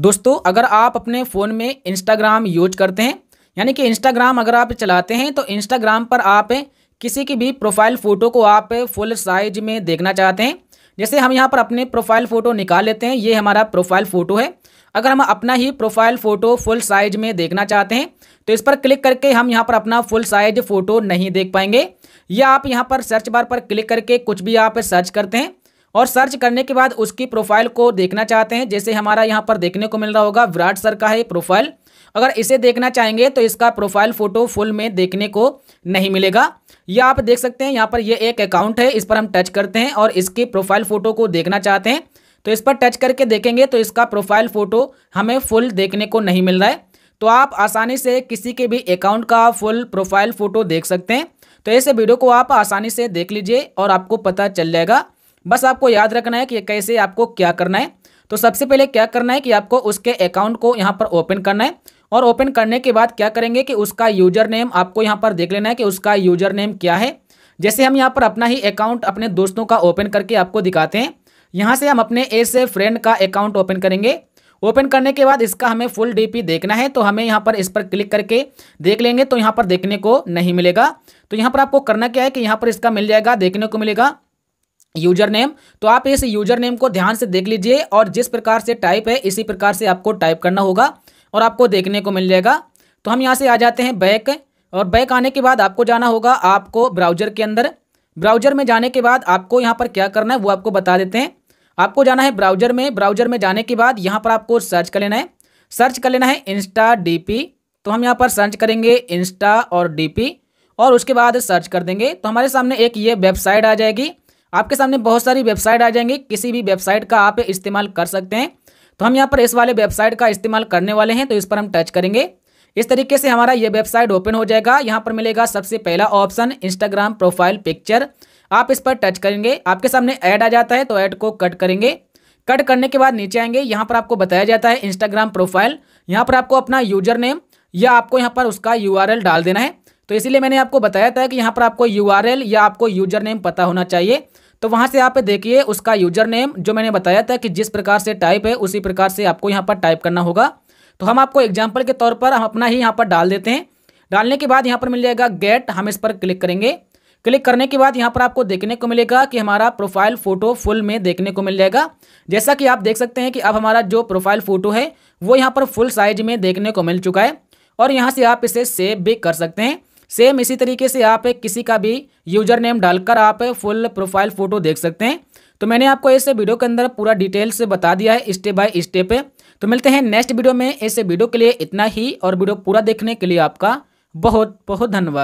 दोस्तों अगर आप अपने फ़ोन में इंस्टाग्राम यूज करते हैं यानी कि इंस्टाग्राम अगर आप चलाते हैं तो इंस्टाग्राम पर आप किसी की भी प्रोफाइल फ़ोटो को आप फुल साइज में देखना चाहते हैं जैसे हम यहाँ पर अपने प्रोफाइल फ़ोटो निकाल लेते हैं ये हमारा प्रोफाइल फ़ोटो है अगर हम अपना ही प्रोफाइल फ़ोटो फुल साइज में देखना चाहते हैं तो इस पर क्लिक करके हम यहाँ पर अपना फुल साइज फ़ोटो नहीं देख पाएंगे या आप यहाँ पर सर्च बार पर क्लिक करके कुछ भी आप सर्च करते हैं और सर्च करने के बाद उसकी प्रोफाइल को देखना चाहते हैं जैसे हमारा यहाँ पर देखने को मिल रहा होगा विराट सर का है प्रोफाइल अगर इसे देखना चाहेंगे तो इसका प्रोफाइल फ़ोटो फुल में देखने को नहीं मिलेगा या आप देख सकते हैं यहाँ पर ये एक अकाउंट है इस पर हम टच करते हैं और इसकी प्रोफाइल फ़ोटो को देखना चाहते हैं तो इस पर टच करके देखेंगे तो इसका प्रोफाइल फ़ोटो हमें फुल देखने को नहीं मिल रहा है तो आप आसानी से किसी के भी अकाउंट का फुल प्रोफाइल फ़ोटो देख सकते हैं तो ऐसे वीडियो को आप आसानी से देख लीजिए और आपको पता चल जाएगा बस आपको याद रखना है कि कैसे आपको क्या करना है तो सबसे पहले क्या करना है कि आपको उसके अकाउंट को यहाँ पर ओपन करना है और ओपन करने के बाद क्या करेंगे कि उसका यूजर नेम आपको यहाँ पर देख लेना है कि उसका यूजर नेम क्या है जैसे हम यहाँ पर अपना ही अकाउंट अपने दोस्तों का ओपन करके आपको दिखाते हैं यहाँ से हम अपने ऐसे फ्रेंड का अकाउंट ओपन करेंगे ओपन करने के बाद इसका हमें फुल डीपी देखना है तो हमें यहाँ पर इस पर क्लिक करके देख लेंगे तो यहाँ पर देखने को नहीं मिलेगा तो यहाँ पर आपको करना क्या है कि यहाँ पर इसका मिल जाएगा देखने को मिलेगा यूजर नेम तो आप इस यूजर नेम को ध्यान से देख लीजिए और जिस प्रकार से टाइप है इसी प्रकार से आपको टाइप करना होगा और आपको देखने को मिल जाएगा तो हम यहाँ से आ जाते हैं बैक और बैक आने के बाद आपको जाना होगा आपको ब्राउजर के अंदर ब्राउजर में जाने के बाद आपको यहाँ पर क्या करना है वो आपको बता देते हैं आपको जाना है ब्राउजर में ब्राउजर में जाने के बाद यहाँ पर आपको सर्च कर लेना है सर्च कर लेना है इंस्टा डी तो हम यहाँ पर सर्च करेंगे इंस्टा और डी और उसके बाद सर्च कर देंगे तो हमारे सामने एक ये वेबसाइट आ जाएगी आपके सामने बहुत सारी वेबसाइट आ जाएंगी किसी भी वेबसाइट का आप इस्तेमाल कर सकते हैं तो हम यहाँ पर इस वाले वेबसाइट का इस्तेमाल करने वाले हैं तो इस पर हम टच करेंगे इस तरीके से हमारा ये वेबसाइट ओपन हो जाएगा यहाँ पर मिलेगा सबसे पहला ऑप्शन इंस्टाग्राम प्रोफाइल पिक्चर आप इस पर टच करेंगे आपके सामने ऐड आ जाता है तो ऐड को कट करेंगे कट करने के बाद नीचे आएंगे यहाँ पर आपको बताया जाता है इंस्टाग्राम प्रोफाइल यहाँ पर आपको अपना यूजर नेम या आपको यहाँ पर उसका यू डाल देना है तो इसीलिए मैंने आपको बताया था कि यहाँ पर आपको यू या आपको यूजर नेम पता होना चाहिए तो वहाँ से आप देखिए उसका यूजर नेम जो मैंने बताया था कि जिस प्रकार से टाइप है उसी प्रकार से आपको यहाँ पर टाइप करना होगा तो हम आपको एग्जाम्पल के तौर पर हम अपना ही यहाँ पर डाल देते हैं डालने के बाद यहाँ पर मिल जाएगा गेट हम इस पर क्लिक करेंगे क्लिक करने के बाद यहाँ पर आपको देखने को मिलेगा कि हमारा प्रोफाइल फ़ोटो फुल में देखने को मिल जाएगा जैसा कि आप देख सकते हैं कि अब हमारा जो प्रोफाइल फ़ोटो है वो यहाँ पर फुल साइज में देखने को मिल चुका है और यहाँ से आप इसे सेव भी कर सकते हैं सेम इसी तरीके से आप किसी का भी यूजर नेम डालकर आप फुल प्रोफाइल फ़ोटो देख सकते हैं तो मैंने आपको ऐसे वीडियो के अंदर पूरा डिटेल से बता दिया है स्टेप बाय स्टेप तो मिलते हैं नेक्स्ट वीडियो में ऐसे वीडियो के लिए इतना ही और वीडियो पूरा देखने के लिए आपका बहुत बहुत धन्यवाद